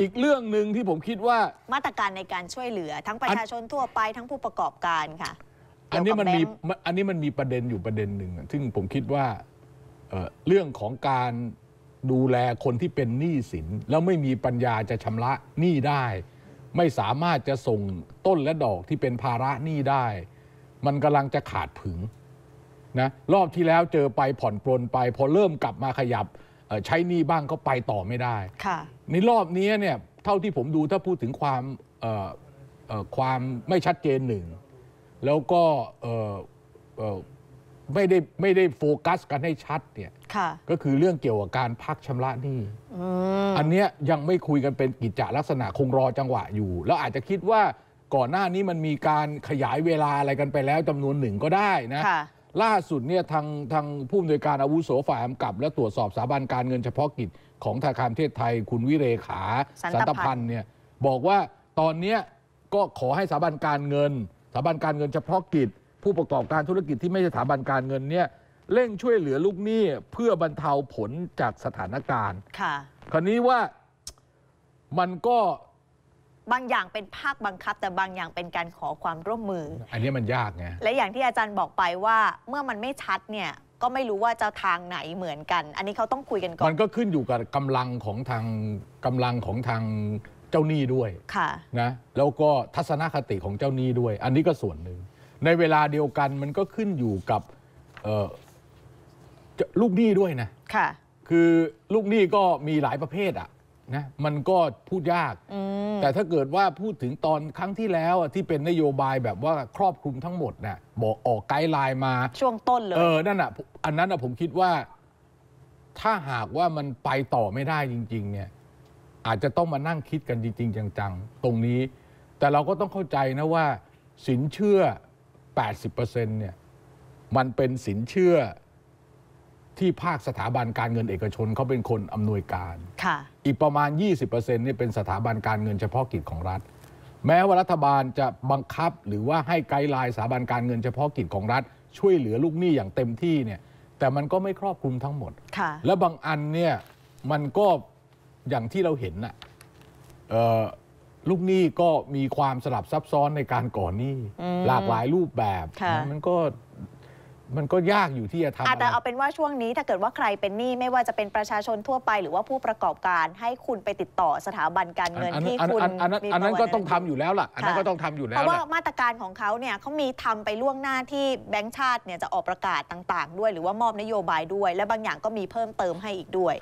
อีกเรื่องหนึ่งที่ผมคิดว่ามาตรการในการช่วยเหลือ ทั้งประชาชนทั่วไปทั้งผู้ประกอบการค่ะ อันนี้มันมีอันนี้มันมีประเด็นอยู่ประเด็นหนึ่งซึ่งผมคิดว่าเเรื่องของการดูแลคนที่เป็นหนี้สิน แล้วไม่มีปัญญาจะชำระหนี้ได้ ไม่สามารถจะส่งต้นและดอกที่เป็นภาระหนี้ได้ มันกำลังจะขาดผึงนะรอบที่แล้วเจอไปผ่อนปลนไป พอเริ่มกลับมาขยับใช้นี่บ้างก็ไปต่อไม่ได้ในรอบนี้เนี่ย เท่าที่ผมดูถ้าพูดถึงความความไม่ชัดเจนหนึ่งแล้วก็ไม่ได้ไม่ได้โฟกัสกันให้ชัดเนี่ยก็คือเรื่องเกี่ยวกับการพักชำระหนี้อันเนี้ยยังไม่คุยกันเป็นกิจจลักษณะคงรอจังหวะอยู่ แล้วอาจจะคิดว่าก่อนหน้านี้มันมีการขยายเวลาอะไรกันไปแล้วจำนวนหนึ่งก็ได้นะล่าสุดเนี่ยทางทางผู้อำนวยการอาวุโสฝ่ายกำกับ และตรวจสอบสถาบันการเงินเฉพาะกิจ ของธนาคารเทศไทยคุณวิเรขาสันตพันธ์เนี่ยบอกว่าตอนนี้ก็ขอให้สถาบันการเงินสถาบันการเงินเฉพาะกิจ ผู้ประกอบการธุรกิจที่ไม่ใช่สถาบันการเงินเนี่ยเร่งช่วยเหลือลูกหนี้เพื่อบรรเทาผลจากสถานการณ์ค่ะคราวนี้ว่ามันก็บางอย่างเป็นภาคบังคับ แต่บางอย่างเป็นการขอความร่วมมือ อันนี้มันยากไง และอย่างที่อาจารย์บอกไปว่าเมื่อมันไม่ชัดเนี่ยก็ไม่รู้ว่าจะทางไหนเหมือนกัน อันนี้เขาต้องคุยกันก่อน มันก็ขึ้นอยู่กับกำลังของทางกำลังของทางเจ้าหนี้ด้วย ค่ะ นะ แล้วก็ทัศนคติของเจ้าหนี้ด้วย อันนี้ก็ส่วนหนึ่ง ในเวลาเดียวกันมันก็ขึ้นอยู่กับลูกหนี้ด้วยนะ ค่ะ คือลูกหนี้ก็มีหลายประเภทอ่ะนะมันก็พูดยากแต่ถ้าเกิดว่าพูดถึงตอนครั้งที่แล้วที่เป็นนโยบายแบบว่าครอบคลุมทั้งหมดนะ่ะบอกออกไกด์ไลน์มา ช่วงต้นเลยเออนั่นอ่ะ อันนั้นอ่ะผมคิดว่า ถ้าหากว่ามันไปต่อไม่ได้จริง ๆ เนี่ย อาจจะต้องมานั่งคิดกันจริงๆ จังๆ ตรงนี้ แต่เราก็ต้องเข้าใจนะว่า สินเชื่อ 80%เนี่ย มันเป็นสินเชื่อที่ภาคสถาบันการเงินเอกชนเขาเป็นคนอำนวยการอีกประมาณ 20%เนี่ยเป็นสถาบันการเงินเฉพาะกิจของรัฐ แม้ว่ารัฐบาลจะบังคับหรือว่าให้ไกด์ไลน์สถาบันการเงินเฉพาะกิจของรัฐ ช่วยเหลือลูกหนี้อย่างเต็มที่เนี่ย แต่มันก็ไม่ครอบคลุมทั้งหมดและบางอันเนี่ยมันก็อย่างที่เราเห็นน่ะลูกหนี้ก็มีความสลับซับซ้อนในการก่อนหนี้หลากหลายรูปแบบมันก็มันก็ยากอยู่ที่จะทำแต่เอาเป็นว่าช่วงนี้ถ้าเกิดว่าใครเป็นหนี้ไม่ว่าจะเป็นประชาชนทั่วไป หรือว่าผู้ประกอบการให้คุณไปติดต่อสถาบันการเงินที่คุณอันนั้นมีประวัติอันนั้นก็ต้องทำอยู่แล้วล่ะ อันนั้นก็ต้องทำอยู่แล้ว เพราะว่ามาตรการของเขาเนี่ยเขามีทำไปล่วงหน้าที่แบงก์ชาติเนี่ยจะออกประกาศต่าง ๆ ด้วย หรือว่ามอบนโยบายด้วย และบางอย่างก็มีเพิ่มเติมให้อีกด้วย